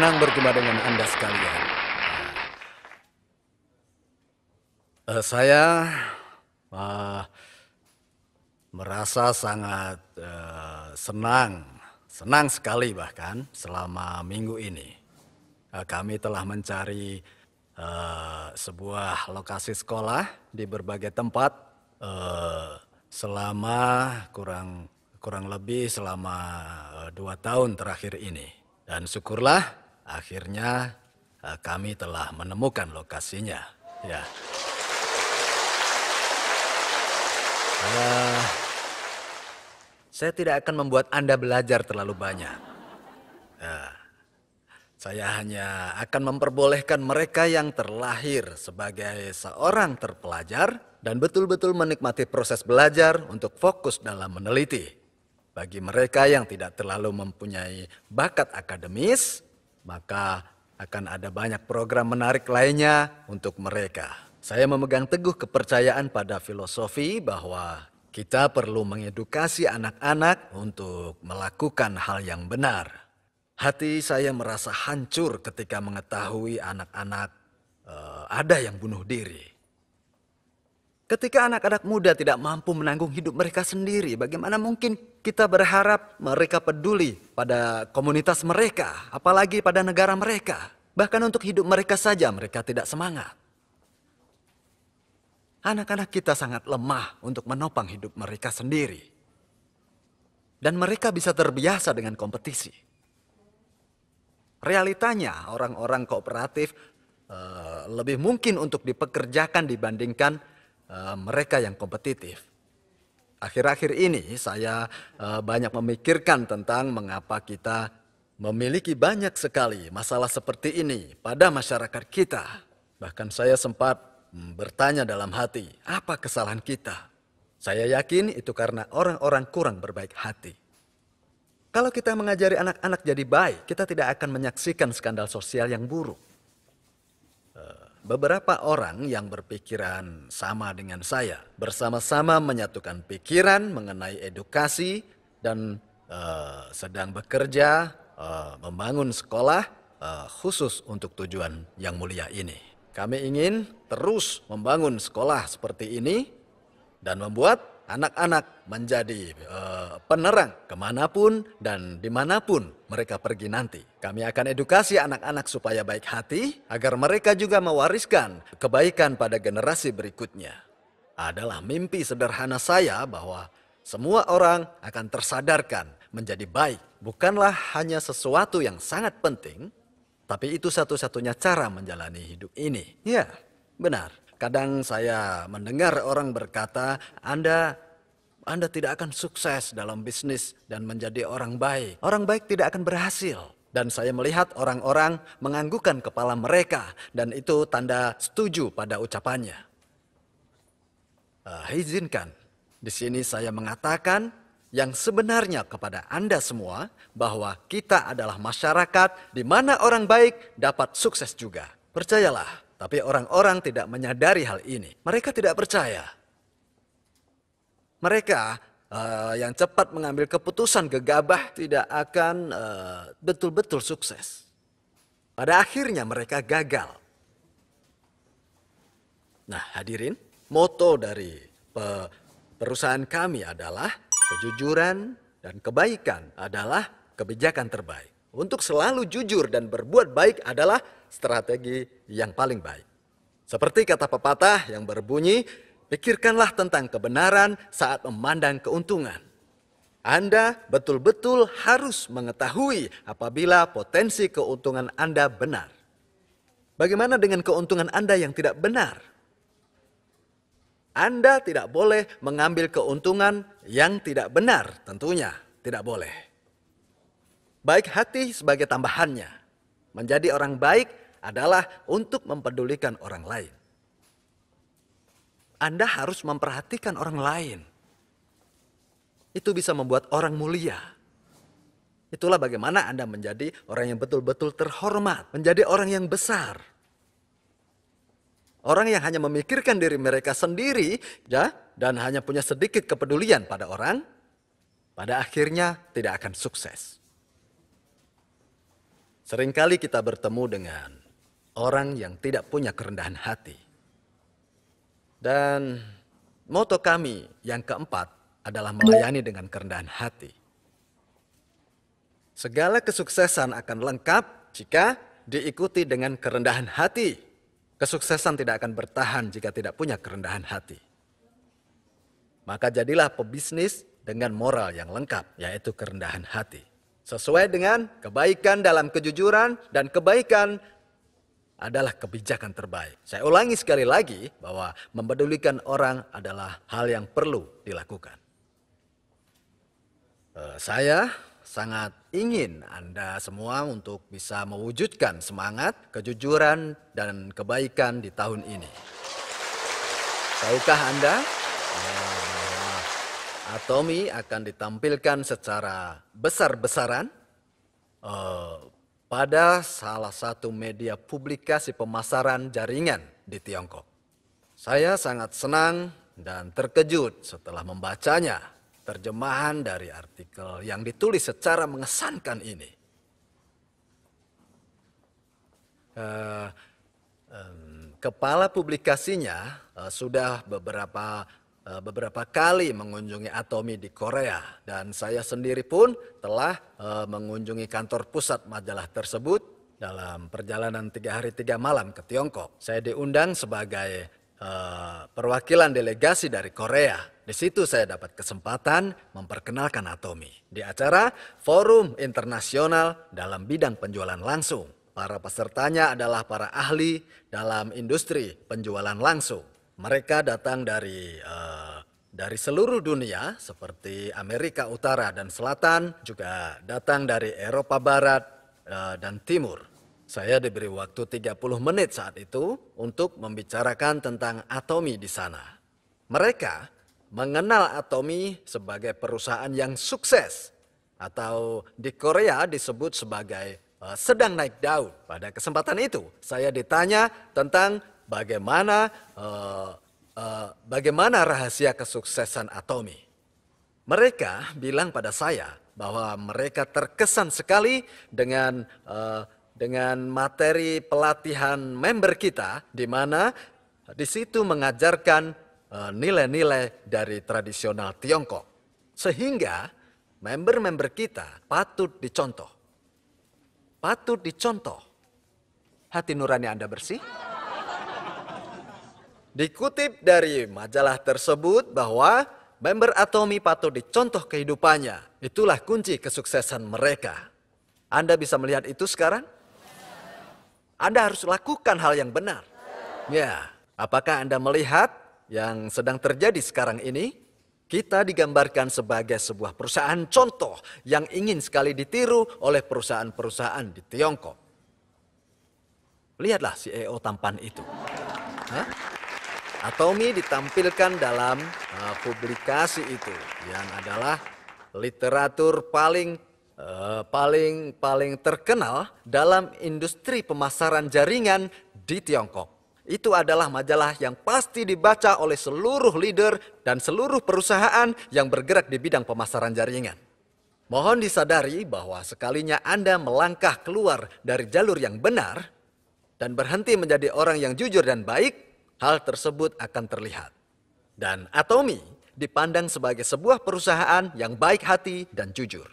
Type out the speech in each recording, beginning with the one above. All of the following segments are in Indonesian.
Senang berjumpa dengan Anda sekalian. Uh, saya uh, merasa sangat uh, senang, senang sekali bahkan selama minggu ini. Uh, kami telah mencari uh, sebuah lokasi sekolah di berbagai tempat uh, selama kurang kurang lebih selama dua tahun terakhir ini. Dan syukurlah Akhirnya eh, kami telah menemukan lokasinya. Ya. Uh, saya tidak akan membuat Anda belajar terlalu banyak. Uh, saya hanya akan memperbolehkan mereka yang terlahir sebagai seorang terpelajar dan betul-betul menikmati proses belajar untuk fokus dalam meneliti. Bagi mereka yang tidak terlalu mempunyai bakat akademis, maka akan ada banyak program menarik lainnya untuk mereka. Saya memegang teguh kepercayaan pada filosofi bahwa kita perlu mengedukasi anak-anak untuk melakukan hal yang benar. Hati saya merasa hancur ketika mengetahui anak-anak uh, ada yang bunuh diri. Ketika anak-anak muda tidak mampu menanggung hidup mereka sendiri, bagaimana mungkin kita berharap mereka peduli pada komunitas mereka, apalagi pada negara mereka? Bahkan untuk hidup mereka saja, mereka tidak semangat. Anak-anak kita sangat lemah untuk menopang hidup mereka sendiri, dan mereka bisa terbiasa dengan kompetisi. Realitanya, orang-orang kooperatif uh, lebih mungkin untuk dipekerjakan dibandingkan uh, mereka yang kompetitif. Akhir-akhir ini saya uh, banyak memikirkan tentang mengapa kita memiliki banyak sekali masalah seperti ini pada masyarakat kita. Bahkan saya sempat hmm, bertanya dalam hati, apa kesalahan kita? Saya yakin itu karena orang-orang kurang berbaik hati. Kalau kita mengajari anak-anak jadi baik, kita tidak akan menyaksikan skandal sosial yang buruk. Beberapa orang yang berpikiran sama dengan saya bersama-sama menyatukan pikiran mengenai edukasi dan uh, sedang bekerja uh, membangun sekolah uh, khusus untuk tujuan yang mulia ini. Kami ingin terus membangun sekolah seperti ini dan membuat anak-anak menjadi uh, penerang kemanapun dan dimanapun mereka pergi nanti. Kami akan edukasi anak-anak supaya baik hati, agar mereka juga mewariskan kebaikan pada generasi berikutnya. Adalah mimpi sederhana saya bahwa semua orang akan tersadarkan menjadi baik, bukanlah hanya sesuatu yang sangat penting, tapi itu satu-satunya cara menjalani hidup ini. Ya, benar. Kadang saya mendengar orang berkata, "Anda anda tidak akan sukses dalam bisnis dan menjadi orang baik. Orang baik tidak akan berhasil. Dan saya melihat orang-orang menganggukkan kepala mereka, dan itu tanda setuju pada ucapannya. Uh, izinkan, di sini saya mengatakan yang sebenarnya kepada Anda semua bahwa kita adalah masyarakat di mana orang baik dapat sukses juga. Percayalah, tapi orang-orang tidak menyadari hal ini. Mereka tidak percaya. Mereka uh, yang cepat mengambil keputusan gegabah tidak akan eh, betul-betul uh, sukses. Pada akhirnya mereka gagal. Nah, hadirin, moto dari pe perusahaan kami adalah kejujuran dan kebaikan adalah kebijakan terbaik. Untuk selalu jujur dan berbuat baik adalah strategi yang paling baik. Seperti kata pepatah yang berbunyi, pikirkanlah tentang kebenaran saat memandang keuntungan. Anda betul-betul harus mengetahui apabila potensi keuntungan Anda benar. Bagaimana dengan keuntungan Anda yang tidak benar? Anda tidak boleh mengambil keuntungan yang tidak benar, tentunya tidak boleh. Baik hati sebagai tambahannya. Menjadi orang baik adalah untuk mempedulikan orang lain. Anda harus memperhatikan orang lain. Itu bisa membuat orang mulia. Itulah bagaimana Anda menjadi orang yang betul-betul terhormat, menjadi orang yang besar. Orang yang hanya memikirkan diri mereka sendiri ya, dan hanya punya sedikit kepedulian pada orang, pada akhirnya tidak akan sukses. Seringkali kita bertemu dengan orang yang tidak punya kerendahan hati. Dan moto kami yang keempat adalah melayani dengan kerendahan hati. Segala kesuksesan akan lengkap jika diikuti dengan kerendahan hati. Kesuksesan tidak akan bertahan jika tidak punya kerendahan hati. Maka jadilah pebisnis dengan moral yang lengkap, yaitu kerendahan hati. Sesuai dengan kebaikan dalam kejujuran dan kebaikan adalah kebijakan terbaik. Saya ulangi sekali lagi bahwa mempedulikan orang adalah hal yang perlu dilakukan. Eh, saya sangat ingin Anda semua untuk bisa mewujudkan semangat, kejujuran, dan kebaikan di tahun ini. Tahukah Anda? Eh, Atomi akan ditampilkan secara besar-besaran eh, pada salah satu media publikasi pemasaran jaringan di Tiongkok. Saya sangat senang dan terkejut setelah membacanya terjemahan dari artikel yang ditulis secara mengesankan ini. Uh, um, kepala publikasinya uh, sudah beberapa Eh, beberapa kali mengunjungi Atomi di Korea dan saya sendiri pun telah eh, mengunjungi kantor pusat majalah tersebut dalam perjalanan tiga hari tiga malam ke Tiongkok. Saya diundang sebagai eh, perwakilan delegasi dari Korea. Di situ saya dapat kesempatan memperkenalkan Atomi di acara Forum Internasional dalam bidang penjualan langsung. Para pesertanya adalah para ahli dalam industri penjualan langsung. Mereka datang dari uh, dari seluruh dunia seperti Amerika Utara dan Selatan, juga datang dari Eropa Barat uh, dan Timur. Saya diberi waktu 30 menit saat itu untuk membicarakan tentang Atomi di sana. Mereka mengenal Atomi sebagai perusahaan yang sukses atau di Korea disebut sebagai eh, sedang naik daun. Pada kesempatan itu, saya ditanya tentang bagaimana uh, uh, bagaimana rahasia kesuksesan Atomi. Mereka bilang pada saya bahwa mereka terkesan sekali dengan uh, dengan materi pelatihan member kita di mana di situ mengajarkan nilai nilai-nilai dari tradisional Tiongkok sehingga member-member kita patut dicontoh. Patut dicontoh. Hati nurani Anda bersih? Dikutip dari majalah tersebut bahwa member Atomi patut dicontoh kehidupannya. Itulah kunci kesuksesan mereka. Anda bisa melihat itu sekarang? Anda harus lakukan hal yang benar. Ya, apakah Anda melihat yang sedang terjadi sekarang ini? Kita digambarkan sebagai sebuah perusahaan contoh yang ingin sekali ditiru oleh perusahaan-perusahaan di Tiongkok. Lihatlah CEO tampan itu. Hah? Atomi ditampilkan dalam uh, publikasi itu yang adalah literatur paling uh, paling paling terkenal dalam industri pemasaran jaringan di Tiongkok. Itu adalah majalah yang pasti dibaca oleh seluruh leader dan seluruh perusahaan yang bergerak di bidang pemasaran jaringan. Mohon disadari bahwa sekalinya Anda melangkah keluar dari jalur yang benar dan berhenti menjadi orang yang jujur dan baik, hal tersebut akan terlihat. Dan Atomi dipandang sebagai sebuah perusahaan yang baik hati dan jujur.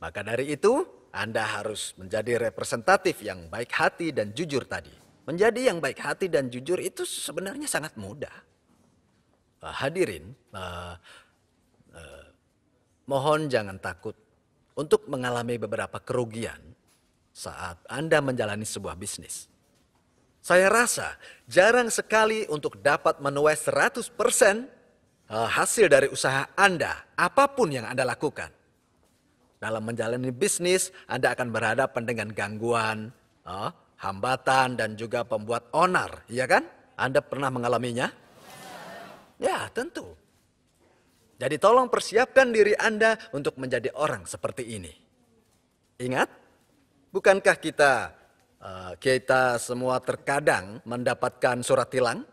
Maka dari itu, Anda harus menjadi representatif yang baik hati dan jujur tadi. Menjadi yang baik hati dan jujur itu sebenarnya sangat mudah. Eh, hadirin, eh, eh, mohon jangan takut untuk mengalami beberapa kerugian saat Anda menjalani sebuah bisnis. Saya rasa jarang sekali untuk dapat menuai 100% eh, hasil dari usaha Anda, apapun yang Anda lakukan. Dalam menjalani bisnis, Anda akan berhadapan dengan gangguan, eh, hambatan, dan juga pembuat onar, ya kan? Anda pernah mengalaminya? Ya, tentu. Jadi tolong persiapkan diri Anda untuk menjadi orang seperti ini. Ingat, bukankah kita Eh, kita semua terkadang mendapatkan surat tilang.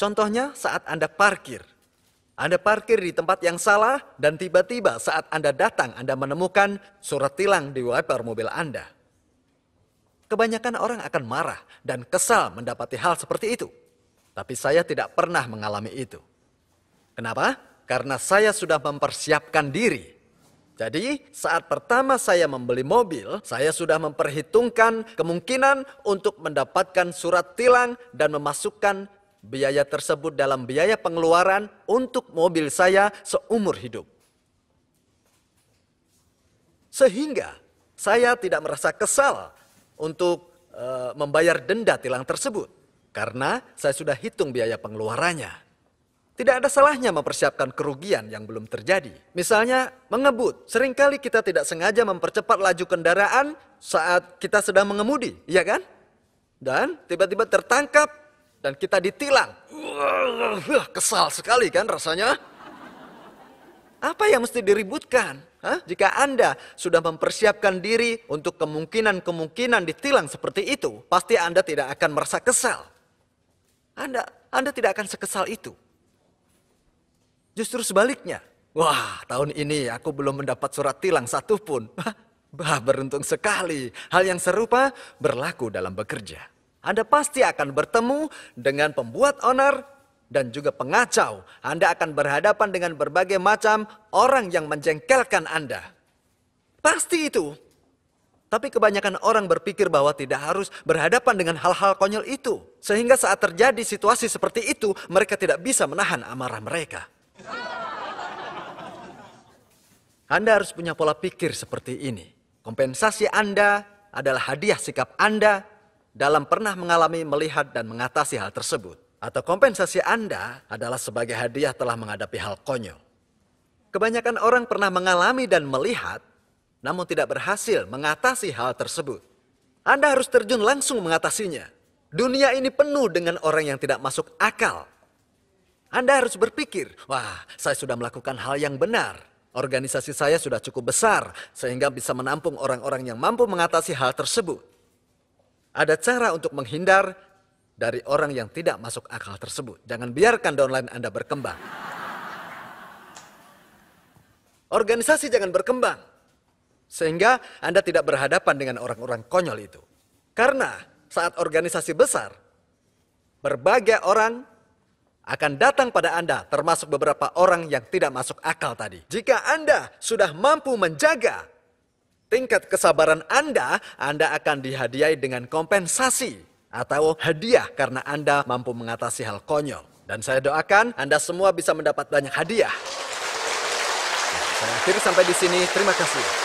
Contohnya saat Anda parkir. Anda parkir di tempat yang salah dan tiba-tiba saat Anda datang Anda menemukan surat tilang di wiper mobil Anda. Kebanyakan orang akan marah dan kesal mendapati hal seperti itu. Tapi saya tidak pernah mengalami itu. Kenapa? Karena saya sudah mempersiapkan diri jadi, saat pertama saya membeli mobil, saya sudah memperhitungkan kemungkinan untuk mendapatkan surat tilang dan memasukkan biaya tersebut dalam biaya pengeluaran untuk mobil saya seumur hidup. Sehingga saya tidak merasa kesal untuk e, membayar denda tilang tersebut karena saya sudah hitung biaya pengeluarannya. Tidak ada salahnya mempersiapkan kerugian yang belum terjadi. Misalnya, mengebut. Seringkali kita tidak sengaja mempercepat laju kendaraan saat kita sedang mengemudi, iya kan? Dan tiba-tiba tertangkap dan kita ditilang. Kesal sekali kan rasanya? Apa yang mesti diributkan? Hah? Jika Anda sudah mempersiapkan diri untuk kemungkinan-kemungkinan ditilang seperti itu, pasti Anda tidak akan merasa kesal. Anda, Anda tidak akan sekesal itu. Justru sebaliknya, wah tahun ini aku belum mendapat surat tilang satupun. Bah, beruntung sekali. Hal yang serupa berlaku dalam bekerja. Anda pasti akan bertemu dengan pembuat onar dan juga pengacau. Anda akan berhadapan dengan berbagai macam orang yang menjengkelkan Anda. Pasti itu. Tapi kebanyakan orang berpikir bahwa tidak harus berhadapan dengan hal-hal konyol itu. Sehingga saat terjadi situasi seperti itu, mereka tidak bisa menahan amarah mereka. Anda harus punya pola pikir seperti ini. Kompensasi Anda adalah hadiah sikap Anda dalam pernah mengalami, melihat, dan mengatasi hal tersebut. Atau kompensasi Anda adalah sebagai hadiah telah menghadapi hal konyol. Kebanyakan orang pernah mengalami dan melihat, namun tidak berhasil mengatasi hal tersebut. Anda harus terjun langsung mengatasinya. Dunia ini penuh dengan orang yang tidak masuk akal, anda harus berpikir, wah saya sudah melakukan hal yang benar. Organisasi saya sudah cukup besar sehingga bisa menampung orang-orang yang mampu mengatasi hal tersebut. Ada cara untuk menghindar dari orang yang tidak masuk akal tersebut. Jangan biarkan downline Anda berkembang. Organisasi jangan berkembang. Sehingga Anda tidak berhadapan dengan orang-orang konyol itu. Karena saat organisasi besar, berbagai orang akan datang pada Anda, termasuk beberapa orang yang tidak masuk akal tadi. Jika Anda sudah mampu menjaga tingkat kesabaran Anda, Anda akan dihadiahi dengan kompensasi atau hadiah karena Anda mampu mengatasi hal konyol. Dan saya doakan Anda semua bisa mendapat banyak hadiah. Nah, saya akhiri sampai di sini. Terima kasih.